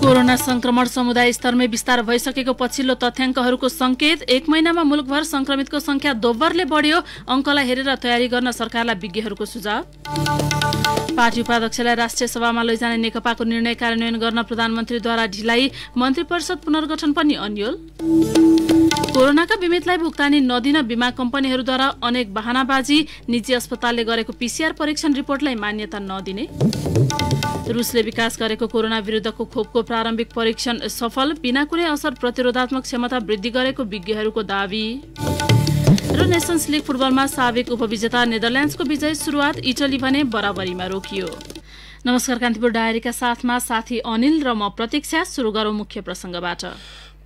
corona संक्रमण समुदाय स्तरमै विस्तार भइसकेको पछिल्लो तथ्याङ्कहरूको संकेत एक महिनामा मुलुकभर संक्रमितको संख्या दोब्बरले बढ्यो अङ्कलाई हेरेर तयारी गर्न सरकारलाई विज्ञहरूको सुझाव पार्टी उपाध्यक्षलाई राष्ट्रिय सभामा लैजाने नेकपाको निर्णय कार्यान्वयन गर्न प्रधानमन्त्रीद्वारा ढिलाइ मन्त्री परिषद पुनर्गठन पनि अन्यल कोरोनाका बिमितलाई भुक्तानी नदिन बिमा कम्पनीहरूद्वारा अनेक वाहनाबाजी निजी अस्पतालले गरेको पीसीआर परीक्षण रिपोर्टलाई मान्यता नदिने रुसले विकास गरेको कोरोना विरुद्धको खोपको प्रारम्भिक परीक्षण सफल बिना कुनै असर प्रतिरोधात्मक क्षमता वृद्धि गरेको विज्ञहरूको दावी र नेसन्स लिग फुटबलमा साबिक उपविजेता नेदरल्यान्ड्सको विजय सुरुवात इटली भने बराबरीमा रोकियो नमस्कार कान्तिपुर डायरीका साथमा साथी अनिल र म प्रतीक्षा सुरु गरौँ मुख्य प्रसङ्गबाट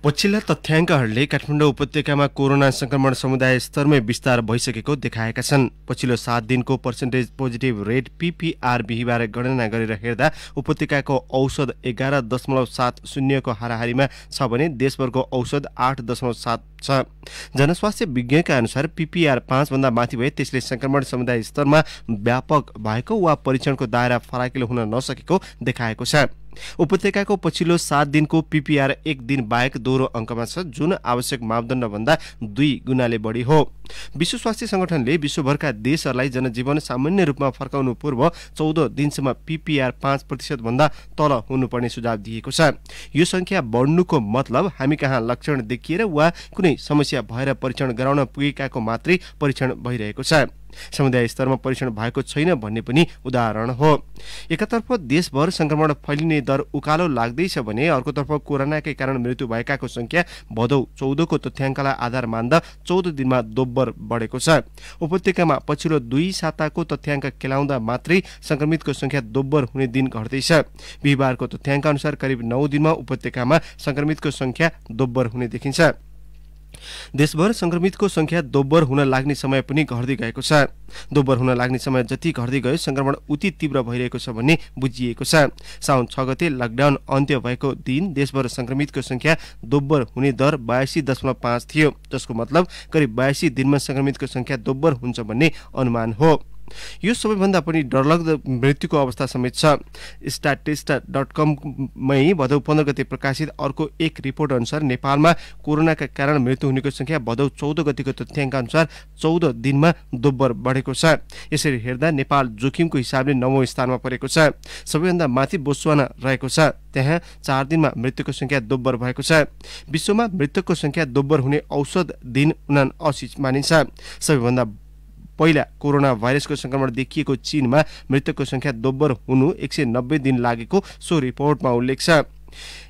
पछिल्ला तथ्याङ्कहरूले काठमाडौँ उपत्यकामा कोरोना संक्रमण समुदाय स्तरमै विस्तार भइसकेको देखाएका छन् पछिल्लो सात दिनको पर्सेन्टेज पोजिटिभ रेट पिपिआर बिहिबार गणना गरेर हेर्दा उपत्यकाको औषध एघार दशमलव सात शून्यको हाराहारीमा छ भने देशभरको औषध आठ दशमलव सात छ जनस्वास्थ्य विज्ञका अनुसार पिपिआर पाँचभन्दा माथि भए त्यसले संक्रमण समुदाय स्तरमा व्यापक भएको वा परीक्षणको दायरा फराकिलो हुन नसकेको देखाएको छ उपत्यकाको पछिल्लो सात दिनको पिपिआर एक दिन बाहेक दोहोरो अङ्कमा छ जुन आवश्यक मापदण्डभन्दा दुई गुणाले बढी हो विश्व स्वास्थ्य सङ्गठनले विश्वभरका देशहरूलाई जनजीवन सामान्य रूपमा फर्काउनु पूर्व चौध दिनसम्म पिपिआर पाँच प्रतिशतभन्दा तल हुनुपर्ने सुझाव दिएको छ यो सङ्ख्या बढ्नुको मतलब हामी कहाँ लक्षण देखिएर वा कुनै समस्या भएर परीक्षण गराउन पुगेकाको मात्रै परीक्षण भइरहेको छ समुदाय स्तरमा परीक्षण भएको छैन भन्ने पनि उदाहरण हो एकातर्फ देशभर सङ्क्रमण फैलिने दर उकालो लाग्दैछ भने अर्कोतर्फ कोरोनाकै कारण मृत्यु भएकाको सङ्ख्या भदौ चौधको तथ्याङ्कलाई आधार मान्दा चौध दिनमा दोब्बर बढेको छ उपत्यकामा पछिल्लो दुई साताको तथ्याङ्क केलाउँदा मात्रै सङ्क्रमितको सङ्ख्या दोब्बर हुने दिन घट्दैछ बिहिबारको तथ्याङ्क अनुसार करिब नौ दिनमा उपत्यकामा सङ्क्रमितको सङ्ख्या दोब्बर हुने देखिन्छ देशभर संक्रमितको संख्या दोब्बर हुन लाग्ने समय पनि घट्दै गएको छ दोब्बर हुन लाग्ने समय जति घट्दै गयो संक्रमण उति तीव्र भइरहेको छ भन्ने बुझिएको छ साउन छ गते लकडाउन अन्त्य भएको दिन देशभर संक्रमितको संख्या दोब्बर हुने दर बयासी दशमलव पाँच थियो जसको मतलब करिब बयासी दिनमा संक्रमितको संख्या दोब्बर हुन्छ भन्ने अनुमान हो यो सबैभन्दा पनि डरलाग्दो मृत्युको अवस्था समेत छ स्टाटिस्टा डट कममै भदौ पन्ध्र गते प्रकाशित अर्को एक रिपोर्ट अनुसार नेपालमा कोरोनाका कारण मृत्यु हुनेको संख्या भदौ चौध गतिको तथ्याङ्क अनुसार चौध दिनमा दोब्बर बढेको छ यसरी हेर्दा नेपाल जोखिमको हिसाबले नवौँ स्थानमा परेको छ सबैभन्दा माथि बोसवाना रहेको छ त्यहाँ चार दिनमा मृत्युको संख्या दोब्बर भएको छ विश्वमा मृतकको संख्या दोब्बर हुने औषध दिन उना असी मानिन्छ सबैभन्दा पहिला कोरोना भाइरसको संक्रमण देखिएको चीनमा मृतकको संख्या दोब्बर हुनु एक सय नब्बे दिन लागेको सो रिपोर्टमा उल्लेख छ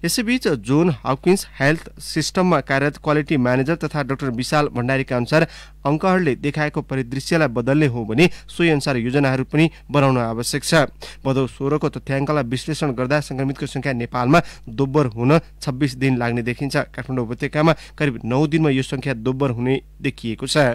यसैबीच जोन हाउकिन्स हेल्थ सिस्टममा कार्यरत क्वालिटी म्यानेजर तथा डाक्टर विशाल भण्डारीका अनुसार अङ्कहरूले देखाएको परिदृश्यलाई बदल्ने हो भने सोही अनुसार योजनाहरू पनि बनाउन आवश्यक छ भदौ सोह्रको तथ्याङ्कलाई विश्लेषण गर्दा संक्रमितको सङ्ख्या नेपालमा दोब्बर हुन छब्बिस दिन लाग्ने देखिन्छ काठमाडौँ उपत्यकामा करिब नौ दिनमा यो सङ्ख्या दोब्बर हुने देखिएको छ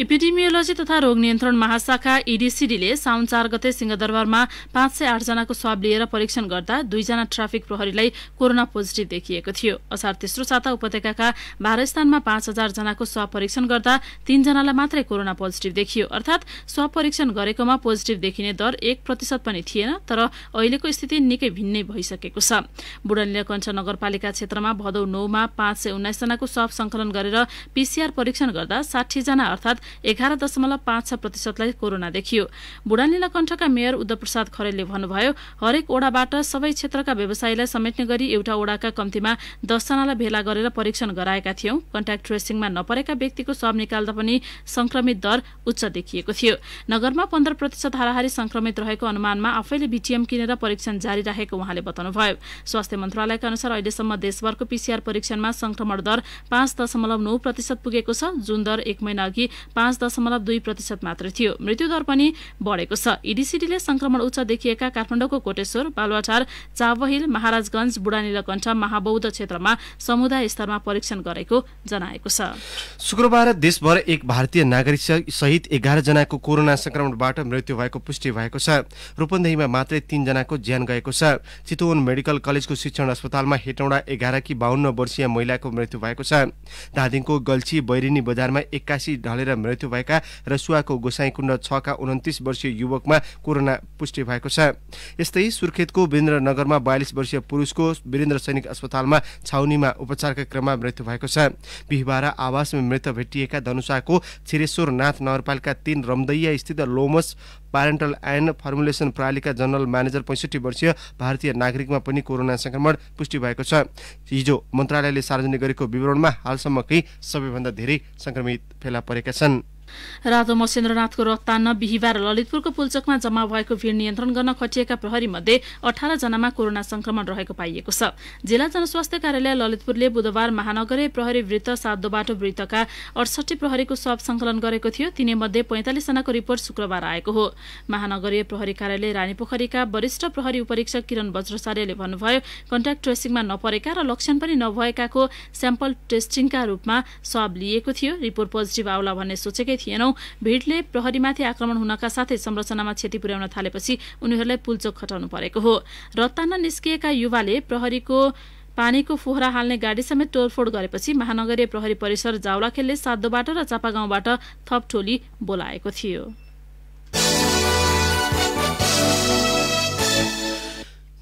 एपिडेमियोलोजी तथा रोग नियन्त्रण महाशाखा इडिसिडीले साउन चार गते सिंहदरबारमा पाँच सय आठजनाको स्वाब लिएर परीक्षण गर्दा दुईजना ट्राफिक प्रहरीलाई कोरोना पोजिटिभ देखिएको थियो असार तेस्रो साता उपत्यकाका बाह्र स्थानमा पाँच हजार जनाको स्वाब परीक्षण गर्दा तीनजनालाई मात्रै कोरोना पोजिटिभ देखियो अर्थात स्वाब परीक्षण गरेकोमा पोजिटिभ देखिने दर एक प्रतिशत पनि थिएन तर अहिलेको स्थिति निकै भिन्नै भइसकेको छ बुढानीलकण्ठ नगरपालिका क्षेत्रमा भदौ नौमा पाँच सय उन्नाइसजनाको स्वाब संकलन गरेर पीसीआर परीक्षण गर्दा साठीजना अर्थात् एघार दशमलव पाँच छ प्रतिशतलाई कोरोना देखियो कण्ठका मेयर उद्धव प्रसाद खरेलले भन्नुभयो हरेक ओडाबाट सबै क्षेत्रका व्यवसायीलाई समेट्ने गरी एउटा ओडाका कम्तीमा दसजनालाई भेला गरेर परीक्षण गराएका थियौं कन्ट्याक्ट ट्रेसिङमा नपरेका व्यक्तिको सब निकाल्दा पनि संक्रमित दर उच्च देखिएको थियो नगरमा पन्ध्र प्रतिशत हाराहारी संक्रमित रहेको अनुमानमा आफैले भिटिएम किनेर परीक्षण जारी राखेको उहाँले बताउनुभयो स्वास्थ्य मन्त्रालयका अनुसार अहिलेसम्म देशभरको पीसीआर परीक्षणमा संक्रमण दर पाँच दशमलव नौ प्रतिशत पुगेको छ जुन दर एक महिना अघि पाँच दशमलव दुई प्रतिशत मात्र थियो मृत्युदर पनि बढेको छ इडिसिडीले संक्रमण उच्च देखिएका काठमाडौँको कोटेश्वर बालुवाटार चावहिल महाराजगंज बुढानीलकण्ठ महाबौद्ध क्षेत्रमा समुदाय स्तरमा परीक्षण गरेको जनाएको छ शुक्रबार देशभर एक भारतीय नागरिक सहित एघार जनाको कोरोना संक्रमणबाट मृत्यु भएको पुष्टि भएको छ रूपन्देहीमा मात्रै तीनजनाको ज्यान गएको छ चितवन मेडिकल कलेजको शिक्षण अस्पतालमा हेटौँडा एघार कि बाहन्न वर्षीय महिलाको मृत्यु भएको छ धादिङको गल्छी बैरिनी बजारमा एक्कासी ढलेर मृत्यु भएका र सुवाको गोसाईकुण्ड छका उन्तिस वर्षीय युवकमा कोरोना पुष्टि भएको छ यस्तै सुर्खेतको वीरेन्द्रनगरमा बयालिस वर्षीय पुरुषको वीरेन्द्र सैनिक अस्पतालमा छाउनीमा उपचारका क्रममा मृत्यु भएको छ बिहिबार आवासमा मृत भेटिएका धनुषाको छिरेश्वर नाथ नगरपालिका तीन रमदैया स्थित लोमस प्यारेन्टल एन्ड फर्मुलेसन प्रणालीका जनरल म्यानेजर पैँसठी वर्षीय भारतीय नागरिकमा पनि कोरोना सङ्क्रमण पुष्टि भएको छ हिजो मन्त्रालयले सार्वजनिक गरेको विवरणमा हालसम्मकै सबैभन्दा धेरै सङ्क्रमित फेला परेका छन् रातो मसेन्द्रनाथको रथ तान्न बिहिबार ललितपुरको पुलचकमा जम्मा भएको भिड नियन्त्रण गर्न खटिएका प्रहरी मध्ये अठार जनामा कोरोना संक्रमण रहेको पाइएको छ जिल्ला जनस्वास्थ्य कार्यालय ललितपुरले बुधबार महानगरीय प्रहरी वृत्त बाटो वृत्तका अडसठी प्रहरीको सब संकलन गरेको थियो तिनीमध्ये जनाको रिपोर्ट शुक्रबार आएको हो महानगरीय प्रहरी कार्यालय रानी पोखरीका वरिष्ठ प्रहरी उपरीक्षक किरण वज्रचार्यले भन्नुभयो कन्ट्याक्ट ट्रेसिङमा नपरेका र लक्षण पनि नभएकाको स्याम्पल टेस्टिङका रूपमा सब लिएको थियो रिपोर्ट पोजिटिभ आउला भन्ने सोचेकै थिएनौ भिडले प्रहरीमाथि आक्रमण हुनका साथै संरचनामा क्षति पुर्याउन थालेपछि उनीहरूलाई पुलचोक खटाउनु परेको हो रत्तान्न निस्किएका युवाले प्रहरीको पानीको फोहरा हाल्ने गाडी समेत तोडफोड गरेपछि महानगरीय प्रहरी परिसर जावलाखेलले सादोबाट र चापागाउँबाट थप टोली बोलाएको थियो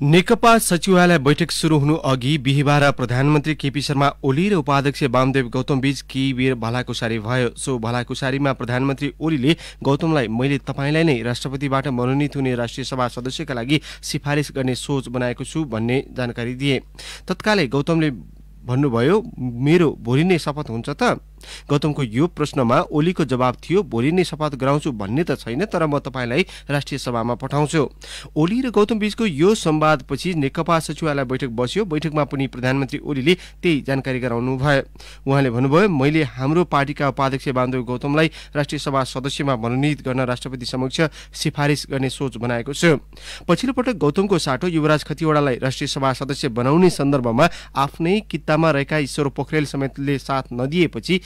नेकपा सचिवालय बैठक शुरू हुनु अघि बिहिबार प्रधानमन्त्री केपी शर्मा ओली र उपाध्यक्ष वामदेव गौतमबीच बेर भलाकुसारी भयो सो भलाकुसारीमा प्रधानमन्त्री ओलीले गौतमलाई मैले तपाईँलाई नै राष्ट्रपतिबाट मनोनित हुने राष्ट्रिय सभा सदस्यका लागि सिफारिस गर्ने सोच बनाएको छु भन्ने जानकारी दिए तत्कालै गौतमले भन्नुभयो मेरो भोलि नै शपथ हुन्छ त गौतमको यो प्रश्नमा ओलीको जवाब थियो भोलि नै शपथ गराउँछु भन्ने त छैन तर म तपाईँलाई राष्ट्रिय सभामा पठाउँछु ओली र गौतम बीचको यो संवादपछि नेकपा सचिवालय बैठक बस्यो बैठकमा पनि प्रधानमन्त्री ओलीले त्यही जानकारी गराउनु भयो उहाँले भन्नुभयो मैले हाम्रो पार्टीका उपाध्यक्ष बान्धव गौतमलाई राष्ट्रिय सभा सदस्यमा मनोनित गर्न राष्ट्रपति समक्ष सिफारिस गर्ने सोच बनाएको छु पछिल्लो पटक गौतमको साटो युवराज खतिवड़ालाई राष्ट्रिय सभा सदस्य बनाउने सन्दर्भमा आफ्नै कित्तामा रहेका ईश्वर पोखरेल समेतले साथ नदिएपछि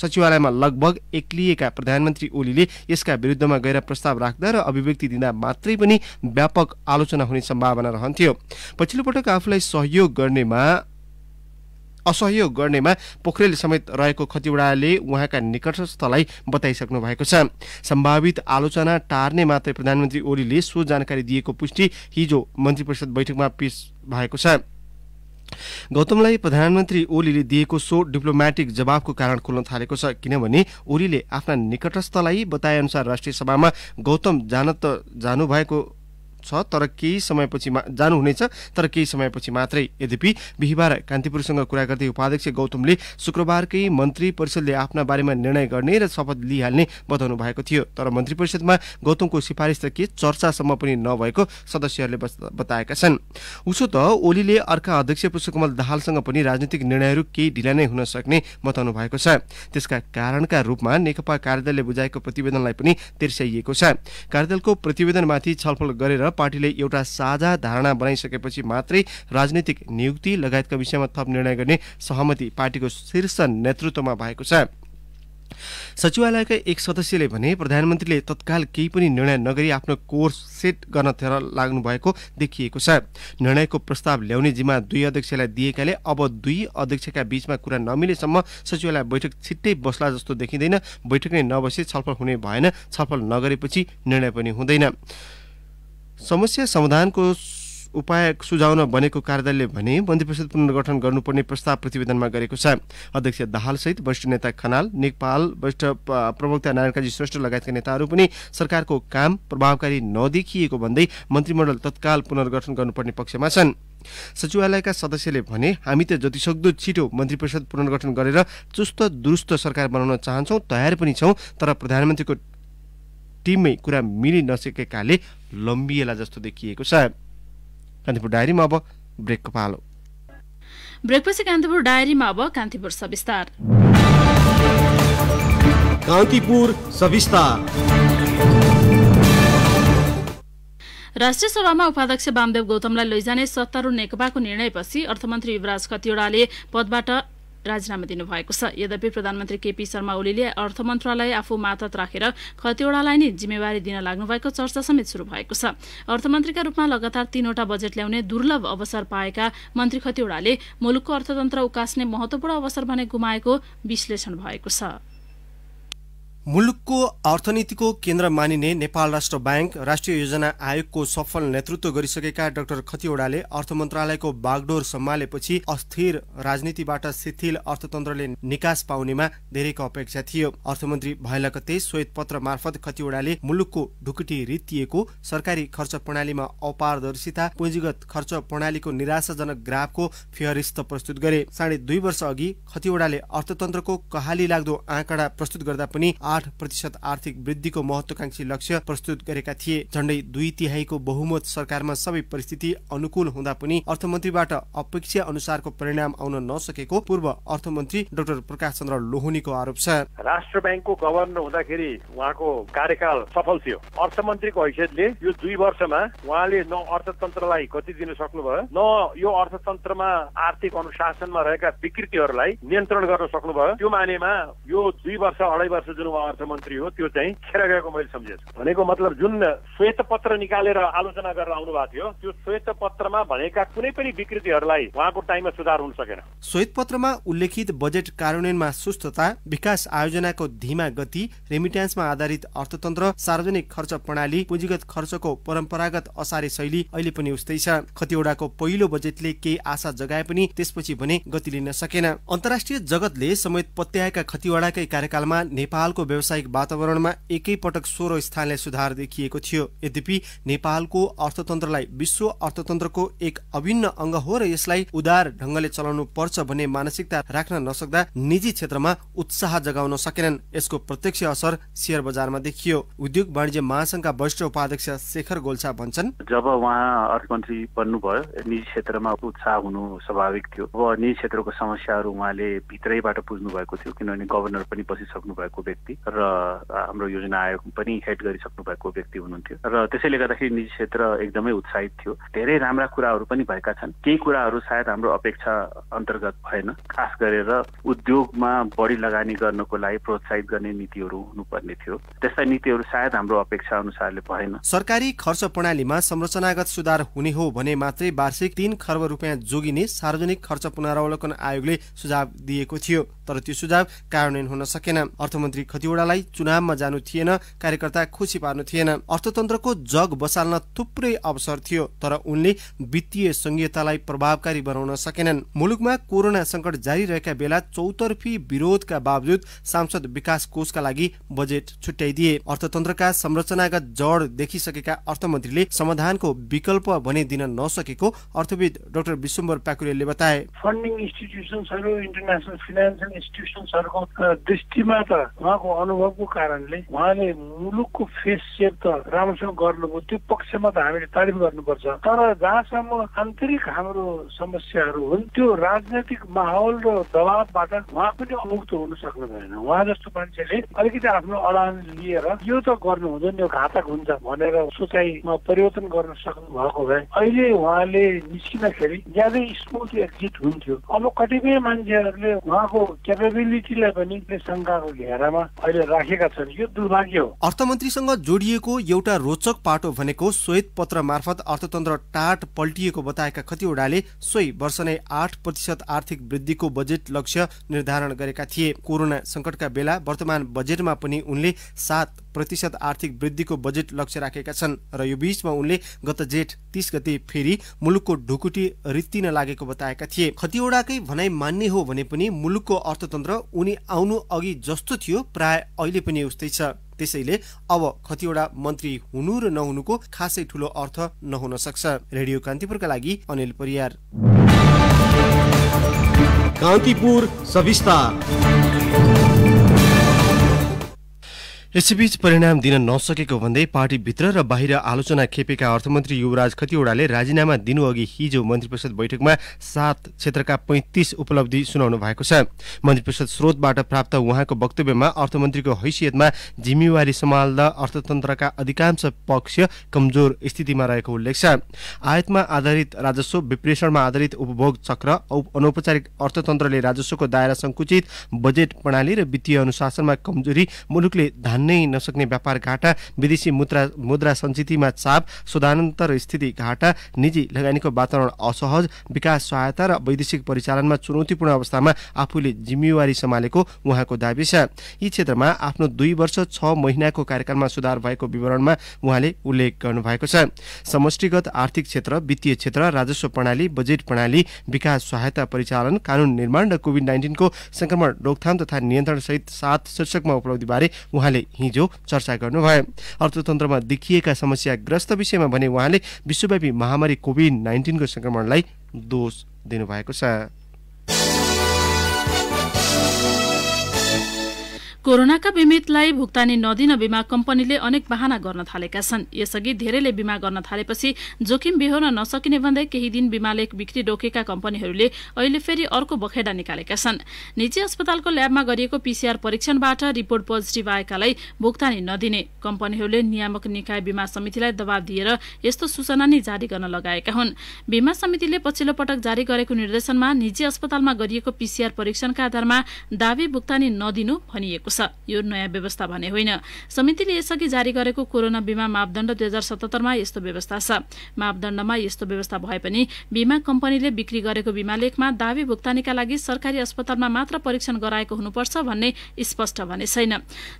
सचिवालयमा लगभग एक्लिएका प्रधानमन्त्री ओलीले यसका विरुद्धमा गएर प्रस्ताव राख्दा र अभिव्यक्ति दिँदा मात्रै पनि व्यापक आलोचना हुने सम्भावना रहन्थ्यो पछिल्लो पटक आफूलाई सहयोग गर्नेमा असहयोग गर्नेमा पोखरेल समेत रहेको खतिवडाले उहाँका निकटस्थलाई बताइसक्नु भएको छ सम्भावित आलोचना टार्ने मात्रै प्रधानमन्त्री ओलीले सो जानकारी दिएको पुष्टि हिजो मन्त्री परिषद बैठकमा पेश भएको छ गौतमलाई प्रधानमन्त्री ओलीले दिएको सो डिप्लोमेटिक जवाबको कारण खुल्न थालेको छ किनभने ओलीले आफ्ना निकटस्थलाई बताएअनुसार राष्ट्रिय सभामा गौतम जान त जानुभएको छ तर केही समयपछि मा जानुहुनेछ तर केही समयपछि मात्रै यद्यपि बिहिबार कान्तिपुरसँग कुरा गर्दै उपाध्यक्ष गौतमले शुक्रबारकै मन्त्री परिषदले आफ्ना बारेमा निर्णय गर्ने र शपथ लिइहाल्ने बताउनु भएको थियो तर मन्त्री परिषदमा गौतमको सिफारिस त के चर्चासम्म पनि नभएको सदस्यहरूले बताएका छन् उसो त ओलीले अर्का अध्यक्ष पुष्पकमल दाहालसँग पनि राजनीतिक निर्णयहरू केही ढिला नै हुन सक्ने बताउनु भएको छ त्यसका कारणका रूपमा नेकपा कार्यदलले बुझाएको प्रतिवेदनलाई पनि तेर्स्याइएको छ कार्यदलको प्रतिवेदनमाथि छलफल गरेर पार्टीले एउटा साझा धारणा बनाइसकेपछि मात्रै राजनीतिक नियुक्ति लगायतका विषयमा थप निर्णय गर्ने सहमति पार्टीको शीर्ष नेतृत्वमा भएको छ सचिवालयका एक सदस्यले भने प्रधानमन्त्रीले तत्काल केही पनि निर्णय नगरी आफ्नो कोर्स सेट गर्न लाग्नु भएको देखिएको छ निर्णयको प्रस्ताव ल्याउने जिम्मा दुई अध्यक्षलाई दिएकाले अब दुई अध्यक्षका बीचमा कुरा नमिलेसम्म सचिवालय बैठक छिट्टै बस्ला जस्तो देखिँदैन बैठक नै नबसे छलफल हुने भएन छलफल नगरेपछि निर्णय पनि हुँदैन समस्या समाधानको उपाय सुझाउन बनेको कार्यदलले भने मन्त्रिपरिषद पुनर्गठन गर्नुपर्ने प्रस्ताव प्रतिवेदनमा गरेको छ अध्यक्ष दाहालसहित वरिष्ठ नेता खनाल नेपाल वरिष्ठ प्रवक्ता नारायणकाजी श्रेष्ठ लगायतका नेताहरू पनि सरकारको काम प्रभावकारी नदेखिएको भन्दै मन्त्रीमण्डल तत्काल पुनर्गठन गर्नुपर्ने पक्षमा छन् सचिवालयका सदस्यले भने हामी त जतिसक्दो छिटो मन्त्री परिषद पुनर्गठन गरेर चुस्त दुरुस्त सरकार बनाउन चाहन्छौँ तयार पनि छौँ तर प्रधानमन्त्रीको टिममै कुरा मिलि नसकेकाले लम्बिएला जस्तो देखिएको छ कान्तिपुर डायरीमा अब ब्रेकको पालो ब्रेकपछि कान्तिपुर डायरीमा अब कान्तिपुर सविस्तार कान्तिपुर सविस्तार राष्ट्रिय सभामा उपाध्यक्ष वामदेव गौतमलाई लैजाने सत्तारूढ नेकपाको निर्णयपछि अर्थमन्त्री युवराज कतिवड़ाले पदबाट राजीनामा दिनुभएको छ यद्यपि प्रधानमन्त्री केपी शर्मा ओलीले अर्थ मन्त्रालय आफू मातत राखेर कतिवटालाई नै जिम्मेवारी दिन भएको चर्चा समेत सुरु भएको छ अर्थमन्त्रीका रूपमा लगातार तीनवटा बजेट ल्याउने दुर्लभ अवसर पाएका मन्त्री खतिवड़ाले मुलुकको अर्थतन्त्र उकास्ने महत्वपूर्ण अवसर भने गुमाएको विश्लेषण भएको छ मुलुकको अर्थनीतिको केन्द्र मानिने नेपाल राष्ट्र ब्याङ्क राष्ट्रिय योजना आयोगको सफल नेतृत्व गरिसकेका डाक्टर खतिवड़ाले अर्थ मन्त्रालयको बागडोर सम्हालेपछि अस्थिर राजनीतिबाट शिथिल अर्थतन्त्रले निकास पाउनेमा धेरैको अपेक्षा थियो अर्थमन्त्री भयलकते श्वेत पत्र मार्फत खतिवड़ाले मुलुकको ढुकुटी रितिएको सरकारी खर्च प्रणालीमा अपारदर्शिता पुँजीगत खर्च प्रणालीको निराशाजनक ग्राफको फेहरिस्त प्रस्तुत गरे साढे दुई वर्ष अघि खतिवड़ाले अर्थतन्त्रको कहाली लाग्दो आँकडा प्रस्तुत गर्दा पनि आठ प्रतिशत आर्थिक वृद्धिको महत्वाकांक्षी लक्ष्य प्रस्तुत गरेका थिए झण्डै दुई तिहाईको बहुमत सरकारमा सबै परिस्थिति अनुकूल हुँदा पनि अर्थमन्त्रीबाट अपेक्षा अनुसारको परिणाम आउन नसकेको पूर्व अर्थमन्त्री डाक्टर प्रकाश चन्द्र लोहनीको आरोप छ राष्ट्र ब्याङ्कको गभर्नर हुँदाखेरि उहाँको कार्यकाल सफल थियो अर्थमन्त्रीको हैसियतले यो दुई वर्षमा उहाँले न अर्थतन्त्रलाई गति दिन सक्नुभयो न यो अर्थतन्त्रमा आर्थिक अनुशासनमा रहेका विकृतिहरूलाई नियन्त्रण गर्न सक्नुभयो त्यो मानेमा यो दुई वर्ष अढाई वर्ष जुन अर्थमन्त्री हो त्यो चाहिँ खेर गएको मैले सम्झेछु भनेको मतलब जुन श्वेत पत्र निकालेर आलोचना गरेर आउनु भएको थियो त्यो श्वेत पत्रमा भनेका कुनै पनि विकृतिहरूलाई उहाँको टाइममा सुधार हुन सकेन श्वेत पत्रमा उल्लेखित बजेट कार्यान्वयनमा सुस्तता विकास आयोजनाको धीमा गति रेमिट्यान्समा आधारित अर्थतन्त्र सार्वजनिक खर्च प्रणाली पुँजीगत खर्चको परम्परागत असारे शैली अहिले पनि उस्तै छ कतिवटाको पहिलो बजेटले केही आशा जगाए पनि त्यसपछि भने गति लिन सकेन अन्तर्राष्ट्रिय जगतले समेत पत्याएका खतिवडाकै कार्यकालमा नेपालको व्यावसायिक वातावरणमा एकैपटक सोह्र स्थानले सुधार देखिएको थियो यद्यपि नेपालको अर्थतन्त्रलाई विश्व अर्थतन्त्रको एक अभिन्न अङ्ग हो र यसलाई उदार ढङ्गले चलाउनु पर्छ भन्ने मानसिकता राख्न नसक्दा निजी क्षेत्रमा उत्साह जगाउन सकेनन् यसको प्रत्यक्ष असर सेयर बजारमा देखियो उद्योग वाणिज्य महासंघका वरिष्ठ उपाध्यक्ष शेखर गोल्छा भन्छन् जब उहाँ अर्थमन्त्री बन्नुभयो निजी क्षेत्रमा उत्साह हुनु स्वाभाविक थियो अब निजी क्षेत्रको समस्याहरू उहाँले भित्रैबाट बुझ्नु भएको थियो किनभने गभर्नर पनि बसिसक्नु भएको व्यक्ति र हाम्रो योजना आयोग पनि हेड गरिसक्नु भएको व्यक्ति हुनुहुन्थ्यो र त्यसैले गर्दाखेरि निजी क्षेत्र एकदमै उत्साहित थियो धेरै राम्रा कुराहरू पनि भएका छन् केही कुराहरू सायद हाम्रो अपेक्षा अन्तर्गत भएन खास गरेर उद्योगमा बढी लगानी गर्नको लागि प्रोत्साहित गर्ने नीतिहरू हुनुपर्ने थियो त्यस्ता नीतिहरू सायद हाम्रो अपेक्षा अनुसारले भएन सरकारी खर्च प्रणालीमा संरचनागत सुधार हुने हो भने मात्रै वार्षिक तीन खर्ब रुपियाँ जोगिने सार्वजनिक खर्च पुनरावलोकन आयोगले सुझाव दिएको थियो तर त्यो सुझाव कार्यान्वयन हुन सकेन अर्थमन्त्री खतिवड़ालाई चुनावमा जानु थिएन कार्यकर्ता खुसी पार्नु थिएन अर्थतन्त्रको जग बसाल्न थुप्रै अवसर थियो तर उनले वित्तीय संहितालाई प्रभावकारी बनाउन सकेनन् मुलुकमा कोरोना संकट जारी रहेका बेला चौतर्फी विरोधका बावजुद सांसद विकास कोषका लागि बजेट छुट्याइदिए अर्थतन्त्रका संरचनागत जड देखिसकेका अर्थमन्त्रीले समाधानको विकल्प भने दिन नसकेको अर्थविद डाक्टर विश्वम्बर पाकुरेलले बताए फन्डिङ इन्स्टिट्युसन्सहरू इन्टरनेसनल फिनान्सियल इन्स्टिट्युसन्सहरूको दृष्टिमा त उहाँको अनुभवको कारणले उहाँले मुलुकको फेस सेप त राम्रोसँग गर्नुभयो त्यो पक्षमा त हामीले तारिफ गर्नुपर्छ तर जहाँसम्म आन्तरिक हाम्रो समस्याहरू हुन् त्यो राजनैतिक माहौल र दबावबाट उहाँ पनि अमुक्त हुन सक्नु भएन उहाँ जस्तो मान्छेले अलिकति आफ्नो अडान लिएर यो त गर्नु हुँदैन यो घातक हुन्छ भनेर सोचाइमा परिवर्तन गर्न सक्नु भएको भए अहिले उहाँले निस्किँदाखेरि ज्यादै स्मुथ एक्जिट हुन्थ्यो अब कतिपय मान्छेहरूले उहाँको क्यापेबिलिटीलाई पनि शङ्काको घेरामा अहिले राखेका छन् यो दुर्भाग्य हो अर्थमन्त्रीसँग जोडिएको एउटा रोचक पाटो भनेको श्वेत पत्र मार्फत अर्थतन्त्र टाट पल्टिएको बताएका कतिवटाले सोही वर्ष नै आठ प्रतिशत आर्थिक वृद्धिको बजेट लक्ष्य निर्धारण गरेका थिए कोरोना सङ्कटका बेला वर्तमान बजेटमा पनि उनले सात प्रतिशत आर्थिक वृद्धिको बजेट लक्ष्य राखेका छन् र यो बीचमा उनले गत जेठ तीस गते फेरि मुलुकको ढुकुटी रित्तिन लागेको बताएका थिए खतिवडाकै भनाइ मान्ने हो भने पनि मुलुकको अर्थतन्त्र उनी आउनु अघि जस्तो थियो प्राय अहिले पनि उस्तै छ त्यसैले अब कतिवटा मन्त्री हुनु र नहुनुको खासै ठुलो अर्थ नहुन सक्छ रेडियो कान्तिपुरका लागि अनिल परियार कान्तिपुर सविस्तार यसैबीच परिणाम दिन नसकेको भन्दै पार्टीभित्र र बाहिर आलोचना खेपेका अर्थमन्त्री युवराज खतिवड़ाले राजीनामा दिनुअघि हिजो मन्त्री परिषद बैठकमा सात क्षेत्रका पैंतिस उपलब्धि सुनाउनु भएको छ मन्त्री परिषद स्रोतबाट प्राप्त उहाँको वक्तव्यमा अर्थमन्त्रीको हैसियतमा जिम्मेवारी सम्हाल्दा अर्थतन्त्रका अधिकांश पक्ष कमजोर स्थितिमा रहेको उल्लेख छ आयातमा आधारित राजस्व विप्रेषणमा आधारित उपभोग चक्र अनौपचारिक अर्थतन्त्रले राजस्वको दायरा संकुचित बजेट प्रणाली र वित्तीय अनुशासनमा कमजोरी मुलुकले धान भन्नै नसक्ने व्यापार घाटा विदेशी मुद्रा मुद्रा सञ्चितमा चाप सुधान्तर स्थिति घाटा निजी लगानीको वातावरण असहज विकास सहायता र वैदेशिक परिचालनमा चुनौतीपूर्ण अवस्थामा आफूले जिम्मेवारी सम्हालेको उहाँको दावी छ यी क्षेत्रमा आफ्नो दुई वर्ष छ महिनाको कार्यकालमा सुधार भएको विवरणमा उहाँले उल्लेख गर्नुभएको छ समष्टिगत आर्थिक क्षेत्र वित्तीय क्षेत्र राजस्व प्रणाली बजेट प्रणाली विकास सहायता परिचालन कानुन निर्माण र कोभिड नाइन्टिनको संक्रमण रोकथाम तथा नियन्त्रण सहित सात शीर्षकमा उपलब्धिबारे उहाँले हिजो चर्चा गर्नुभयो अर्थतन्त्रमा देखिएका समस्याग्रस्त विषयमा भने उहाँले विश्वव्यापी महामारी कोभिड नाइन्टिनको संक्रमणलाई दोष दिनुभएको छ कोरोनाका बिमितलाई भुक्तानी नदिन बीमा कम्पनीले अनेक बहाना गर्न थालेका छन् यसअघि धेरैले बीमा गर्न थालेपछि जोखिम बेहोर्न नसकिने भन्दै केही दिन बीमाले बिक्री रोकेका कम्पनीहरूले अहिले फेरि अर्को बखेडा निकालेका छन् निजी अस्पतालको ल्याबमा गरिएको पीसीआर परीक्षणबाट रिपोर्ट पोजिटिभ आएकालाई भुक्तानी नदिने कम्पनीहरूले नियामक निकाय बीमा समितिलाई दबाव दिएर यस्तो सूचना नै जारी गर्न लगाएका हुन् बीमा समितिले पछिल्लो पटक जारी गरेको निर्देशनमा निजी अस्पतालमा गरिएको पीसीआर परीक्षणका आधारमा दावी भुक्तानी नदिनु भनिएको छ यो नयाँ व्यवस्था भने होइन समितिले यसअघि जारी गरेको कोरोना बिमा मापदण्ड दुई हजार सतहत्तरमा यस्तो व्यवस्था छ मापदण्डमा यस्तो व्यवस्था भए पनि बिमा कम्पनीले बिक्री गरेको बिमा लेखमा दावी भुक्तानीका लागि सरकारी अस्पतालमा मात्र परीक्षण गराएको हुनुपर्छ भन्ने स्पष्ट भने छैन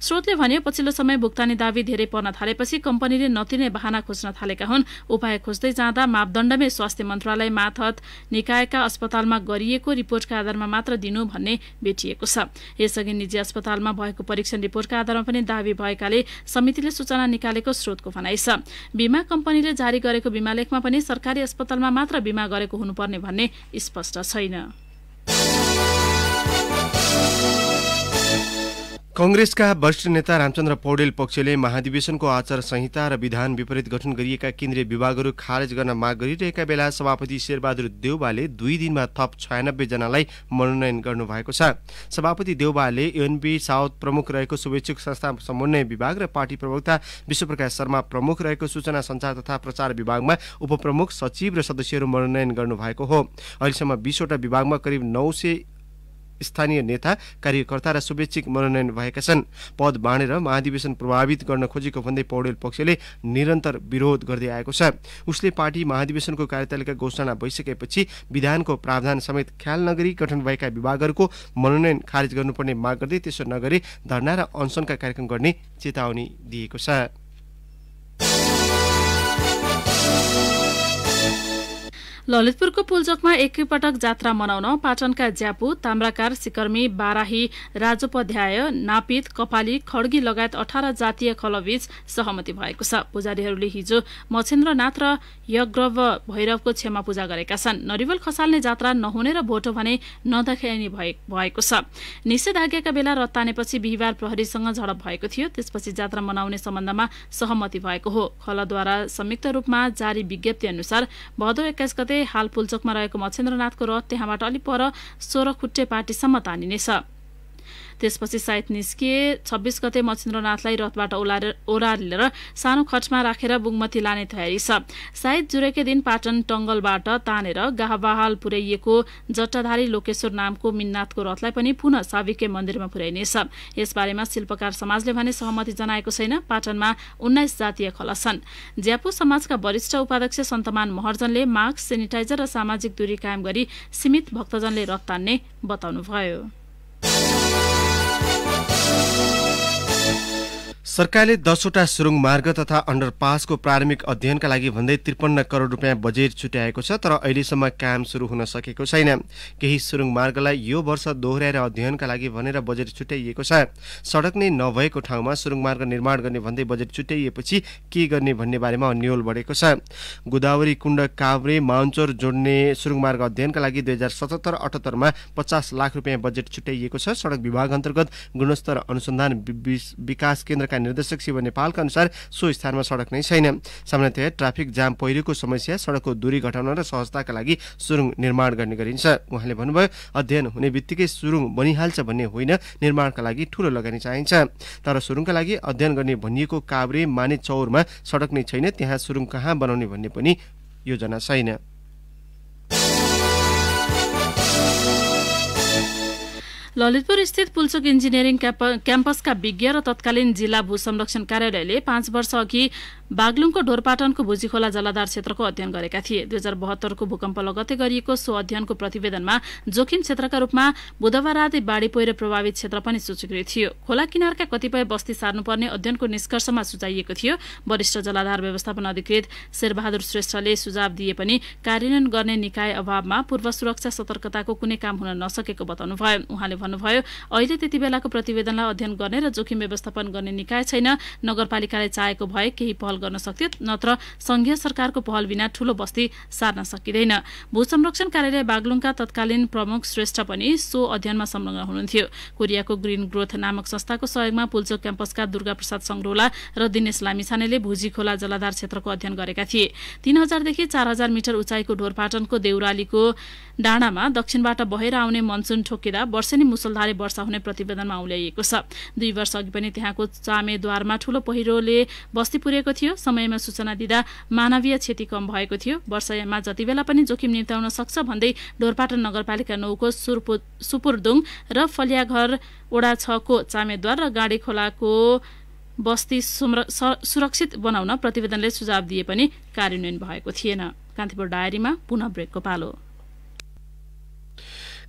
स्रोतले भन्यो पछिल्लो समय भुक्तानी दावी धेरै पर्न थालेपछि कम्पनीले नतिने बहाना खोज्न थालेका हुन् उपाय खोज्दै जाँदा मापदण्डमै स्वास्थ्य मन्त्रालय माथत निकायका अस्पतालमा गरिएको रिपोर्टका आधारमा मात्र दिनु भन्ने भेटिएको छ यसअघि निजी अस्पतालमा भएको परीक्षण रिपोर्टका आधारमा पनि दावी भएकाले समितिले सूचना निकालेको स्रोतको भनाइ छ बीमा कम्पनीले जारी गरेको बिमा लेखमा पनि सरकारी अस्पतालमा मात्र बिमा गरेको हुनुपर्ने भन्ने स्पष्ट छैन कङ्ग्रेसका वरिष्ठ नेता रामचन्द्र पौडेल पक्षले महाधिवेशनको आचार संहिता र विधान विपरीत गठन गरिएका केन्द्रीय विभागहरू खारेज गर्न माग गरिरहेका बेला सभापति शेरबहादुर देउबाले दुई दिनमा थप छयानब्बेजनालाई मनोनयन गर्नुभएको छ सभापति देउबाले एनबी साउथ प्रमुख रहेको शुभेच्छुक संस्था समन्वय विभाग र पार्टी प्रवक्ता विश्वप्रकाश शर्मा प्रमुख रहेको सूचना सञ्चार तथा प्रचार विभागमा उपप्रमुख सचिव र सदस्यहरू मनोनयन गर्नुभएको हो अहिलेसम्म बिसवटा विभागमा करिब नौ सय स्थानीय नेता कार्यकर्ता र शुभेच्छिक मनोनयन भएका छन् पद बाँडेर महाधिवेशन प्रभावित गर्न खोजेको भन्दै पौडेल पक्षले निरन्तर विरोध गर्दै आएको छ उसले पार्टी महाधिवेशनको कार्यतालिका घोषणा भइसकेपछि विधानको प्रावधान समेत ख्याल नगरी गठन भएका विभागहरूको मनोनयन खारेज गर्नुपर्ने माग गर्दै त्यसो नगरी धरना र अनसनका कार्यक्रम गर्ने चेतावनी दिएको छ ललितपुरको पुलचोकमा एकैपटक जात्रा मनाउन पाटनका ज्यापु ताम्राकार सिकर्मी बाराही राजोपाध्याय नापित कपाली खड्गी लगायत अठार जातीय खलबीच सहमति भएको छ पुजारीहरूले हिजो मछेन्द्रनाथ र यग्रव भैरवको क्षमा पूजा गरेका छन् नरिवल खसाल्ने जात्रा नहुने र भोटो भने नदेखाइने भएको छ निषेधाज्ञाका बेला रत्तानेपछि बिहिबार प्रहरीसँग झडप भएको थियो त्यसपछि जात्रा मनाउने सम्बन्धमा सहमति भएको हो खलद्वारा संयुक्त रूपमा जारी विज्ञप्ति अनुसार भदौ एक्काइस गते हाल पुलचोकमा रहेको मच्छेन्द्रनाथको रथ त्यहाँबाट अलि पर सोह्र खुट्टे पार्टीसम्म तानिनेछ त्यसपछि साइत निस्किए छब्बिस गते मचिन्द्रनाथलाई रथबाट ओलाएर ओह्रालेर सानो खटमा राखेर बुगमती लाने तयारी छ सायद जुरेकै दिन पाटन टङ्गलबाट तानेर गाहबहाल पुर्याइएको जट्टाधारी लोकेश्वर नामको मिन्नाथको रथलाई पनि पुनः साविके मन्दिरमा पुर्याइनेछ यसबारेमा शिल्पकार समाजले भने सहमति जनाएको छैन पाटनमा उन्नाइस जातीय खल छन् ज्यापु समाजका वरिष्ठ उपाध्यक्ष सन्तमान महर्जनले मास्क सेनिटाइजर र सामाजिक दूरी कायम गरी सीमित भक्तजनले रथ तान्ने बताउनुभयो सरकारले दसवटा सुरुङ मार्ग तथा अन्डरपासको प्रारम्भिक अध्ययनका लागि भन्दै त्रिपन्न करोड रुपियाँ बजेट छुट्याएको छ तर अहिलेसम्म काम सुरु हुन सकेको छैन केही सुरुङ मार्गलाई यो वर्ष दोहोऱ्याएर अध्ययनका लागि भनेर बजेट छुट्याइएको छ सडक नै नभएको ठाउँमा सुरुङ मार्ग निर्माण गर्ने भन्दै बजेट छुट्याइएपछि के गर्ने भन्ने बारेमा अन्यल बढेको छ गोदावरी कुण्ड काभ्रे माउन्चोर जोड्ने सुरुङ मार्ग अध्ययनका लागि दुई हजार सतहत्तर अठहत्तरमा पचास लाख रुपियाँ बजेट छुट्याइएको छ सडक विभाग अन्तर्गत गुणस्तर अनुसन्धान विकास केन्द्रका निर्देशक शिव नेपालका अनुसार सो स्थानमा सडक नै छैन सामान्यतया ट्राफिक जाम पहिरोको समस्या सडकको दूरी घटाउन र सहजताका लागि सुरुङ निर्माण गर्ने गरिन्छ उहाँले भन्नुभयो अध्ययन हुने बित्तिकै सुरुङ बनिहाल्छ भन्ने होइन निर्माणका लागि ठुलो लगानी चाहिन्छ तर सुरुङका लागि अध्ययन गर्ने भनिएको काभ्रे माने चौरमा सडक नै छैन त्यहाँ सुरुङ कहाँ बनाउने भन्ने पनि योजना छैन ललितपुर स्थित पुलचोक इन्जिनियरिङ क्याम्पसका विज्ञ र तत्कालीन जिल्ला भू संरक्षण कार्यालयले पाँच वर्ष अघि बागलुङको ढोरपाटनको भुजीखोला जलाधार क्षेत्रको अध्ययन गरेका थिए दुई हजार बहत्तरको भूकम्प लगतै गरिएको सो अध्ययनको प्रतिवेदनमा जोखिम क्षेत्रका रूपमा बुधबार राति बाढी पहिरो प्रभावित क्षेत्र पनि सूचीकृत थियो खोला किनारका कतिपय बस्ती सार्नुपर्ने अध्ययनको निष्कर्षमा सुझाइएको थियो वरिष्ठ जलाधार व्यवस्थापन अधिकृत शेरबहादुर श्रेष्ठले सुझाव दिए पनि कार्यान्वयन गर्ने निकाय अभावमा पूर्व सुरक्षा सतर्कताको कुनै काम हुन नसकेको बताउनुभयो उहाँले भन्नुभयो अहिले त्यति बेलाको प्रतिवेदनलाई अध्ययन गर्ने र जोखिम व्यवस्थापन गर्ने निकाय छैन नगरपालिकाले चाहेको भए केही पहल गर्न सक्थ्यो नत्र संघीय सरकारको पहल बिना ठूलो बस्ती सार्न सकिँदैन भू संरक्षण कार्यालय बागलुङका तत्कालीन प्रमुख श्रेष्ठ पनि सो अध्ययनमा संलग्न हुनुहुन्थ्यो कोरियाको ग्रीन ग्रोथ नामक संस्थाको सहयोगमा पुल्चोक क्याम्पसका दुर्गा प्रसाद संग्रोला र दिनेश लामिछानेले भुजी खोला जलाधार क्षेत्रको अध्ययन गरेका थिए तीन हजारदेखि चार हजार मिटर उचाइको ढोरपाटनको देउरालीको डाँडामा दक्षिणबाट बहेर आउने मनसुन ठोकिँदा वर्षेनी मुसलधारे वर्षा हुने प्रतिवेदनमा औल्याइएको छ दुई वर्ष अघि पनि त्यहाँको चामेद्वारमा ठूलो पहिरोले बस्ती पुर्याएको थियो समयमा सूचना दिँदा मानवीय क्षति कम भएको थियो वर्षामा जति बेला पनि जोखिम निम्ताउन सक्छ भन्दै ढोरपाटन नगरपालिका नौको सुपुरदुङ र फलियाघर ओडा छको चामेद्वार र गाड़ी खोलाको बस्ती सुरक्षित बनाउन प्रतिवेदनले सुझाव दिए पनि कार्यान्वयन भएको थिएन कान्तिपुर डायरीमा पुनः ब्रेकको पालो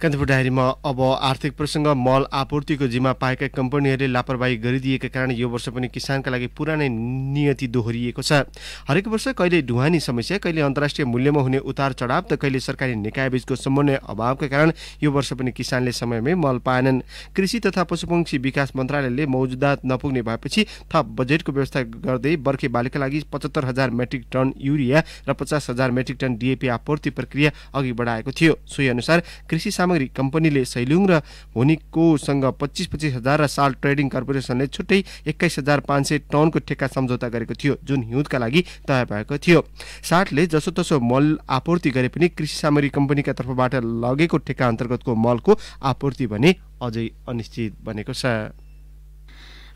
कान्तिपुर डायरीमा अब आर्थिक प्रसङ्ग मल आपूर्तिको जिम्मा पाएका कम्पनीहरूले लापरवाही गरिदिएका कारण यो वर्ष पनि किसानका लागि पुरानै नियति दोहोरिएको छ हरेक वर्ष कहिले ढुवानी समस्या कहिले अन्तर्राष्ट्रिय मूल्यमा हुने उतार चढाव त कहिले सरकारी निकायबीचको समन्वय अभावका कारण यो वर्ष पनि किसानले समयमै मल पाएनन् कृषि तथा पशुपक्षी विकास मन्त्रालयले मौजुदा नपुग्ने भएपछि थप बजेटको व्यवस्था गर्दै बर्खे बालीका लागि पचहत्तर हजार मेट्रिक टन युरिया र पचास हजार मेट्रिक टन डिएपी आपूर्ति प्रक्रिया अघि बढाएको थियो सोही अनुसार कृषि सामग्री कम्पनीले सैलुङ र भोनिकोसँग पच्चिस पच्चिस हजार र साल ट्रेडिङ कर्पोरेसनले छुट्टै एक्काइस हजार पाँच सय टनको ठेक्का सम्झौता गरेको थियो जुन हिउँदका लागि तयार भएको थियो साठले जसोतसो मल आपूर्ति गरे पनि कृषि सामग्री कम्पनीका तर्फबाट लगेको ठेक्का अन्तर्गतको मलको आपूर्ति भने अझै अनिश्चित बनेको छ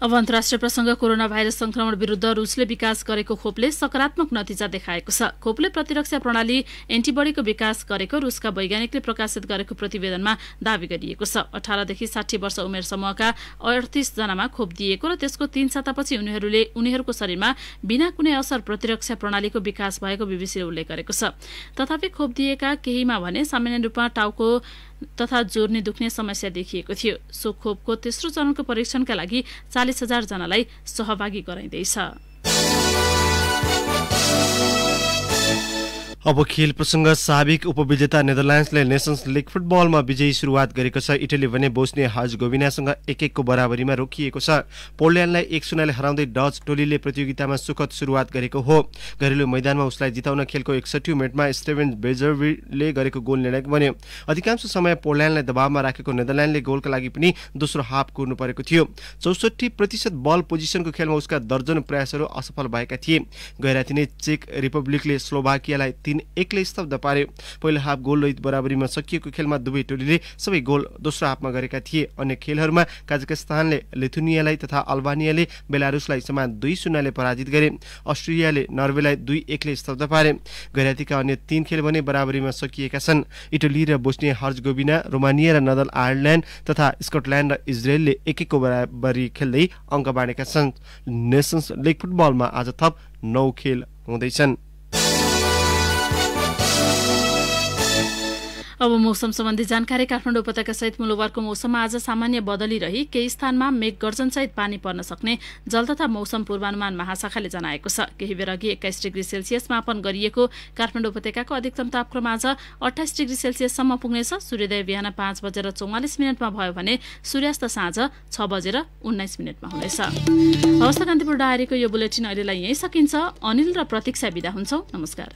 अब अन्तर्राष्ट्रिय प्रसङ्ग कोरोना भाइरस संक्रमण विरूद्ध रुसले विकास गरेको खोपले सकारात्मक नतिजा देखाएको छ खोपले प्रतिरक्षा प्रणाली एन्टिबडीको विकास गरेको रुसका वैज्ञानिकले प्रकाशित गरेको प्रतिवेदनमा दावी गरिएको छ अठारदेखि साठी वर्ष उमेर समूहका जनामा खोप दिएको र त्यसको तीन सातापछि उनीहरूले उनीहरूको शरीरमा बिना कुनै असर प्रतिरक्षा प्रणालीको विकास भएको बिबिसीले उल्लेख गरेको छ तथापि खोप दिएका केहीमा भने सामान्य रूपमा टाउको तथा जोर्ने दुख्ने समस्या देखिएको थियो सो खोपको तेस्रो चरणको परीक्षणका लागि चालिस जनालाई सहभागी गराइँदैछ अब खेल प्रसङ्ग साबिक उपविजेता नेदरल्यान्ड्सले नेसन्स लिग फुटबलमा विजयी सुरुवात गरेको छ इटली भने बोस्ने हज गोविनासँग एक एकको बराबरीमा रोकिएको छ पोल्यान्डलाई एक सुनाले हराउँदै डच टोलीले प्रतियोगितामा सुखद सुरुवात गरेको हो घरेलु मैदानमा उसलाई जिताउन खेलको एकसठी मिनटमा स्टेभेन बेजरविले गरेको गोल निर्णायक बन्यो अधिकांश समय पोल्यान्डलाई दबावमा राखेको नेदरल्यान्डले गोलका लागि पनि दोस्रो हाफ कुर्नु परेको थियो चौसठी प्रतिशत बल पोजिसनको खेलमा उसका दर्जन प्रयासहरू असफल भएका थिए गैराती नै चेक रिपब्लिकले स्लोभाकियालाई दिन एक्लै स्तब्ध पार्यो पहिलो हाफ गोलरहित बराबरीमा सकिएको खेलमा दुवै टोलीले सबै गोल दोस्रो हाफमा गरेका थिए अन्य खेलहरूमा काजाकिस्तानले लिथुनियालाई तथा अल्बानियाले बेलारुसलाई समान दुई शून्यले पराजित गरे अस्ट्रेलियाले नर्वेलाई दुई एकले स्तब्ध पारे गैरातीका अन्य तीन खेल भने बराबरीमा सकिएका छन् इटली र बोस्निया गोबिना रोमानिया र नदल आयरल्यान्ड तथा स्कटल्यान्ड र इजरायलले एक एकको बराबरी खेल्दै अङ्क बाँडेका छन् नेसन्स लिग फुटबलमा आज थप नौ खेल हुँदैछन् अब मौसम सम्बन्धी जानकारी काठमाडौँ उपत्यका सहित मुलुवरको मौसममा आज सामान्य बदली रही केही स्थानमा मेघ गर्जनसहित पानी पर्न सक्ने जल तथा मौसम पूर्वानुमान महाशाखाले जनाएको छ केही बेर अघि एक्काइस डिग्री सेल्सियस मापन गरिएको काठमाडौँ उपत्यकाको अधिकतम तापक्रम आज अठाइस डिग्री सेल्सियससम्म पुग्नेछ सूर्योदय बिहान पाँच बजेर चौवालिस मिनटमा भयो भने सूर्यास्त साँझ छ बजेर उन्नाइस मिनटमा हुनेछ हवस् कान्तिपुर डायरीको यो बुलेटिन अहिलेलाई यहीँ सकिन्छ अनिल र प्रतीक्षा विदा हुन्छौँ नमस्कार